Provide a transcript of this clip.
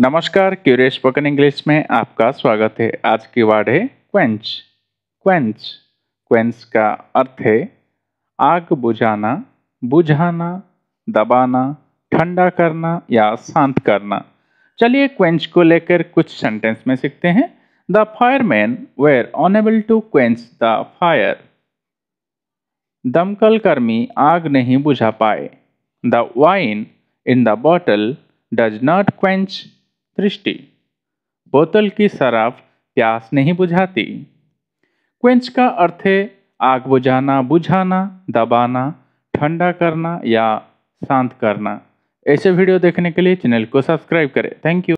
नमस्कार curious spoken English में आपका स्वागत है आज की वर्ड है क्वेंच क्वेंच क्वेंच का अर्थ है आग बुझाना बुझाना दबाना ठंडा करना या शांत करना चलिए क्वेंच को लेकर कुछ सेंटेंस में सीखते हैं the fireman were unable to quench the fire दमकल कर्मी आग नहीं बुझा पाए the wine in the bottle does not quench दृष्टि बोतल की शराब प्यास नहीं बुझाती क्वेंच का अर्थ है आग बुझाना बुझाना दबाना ठंडा करना या शांत करना ऐसे वीडियो देखने के लिए चैनल को सब्सक्राइब करें थैंक यू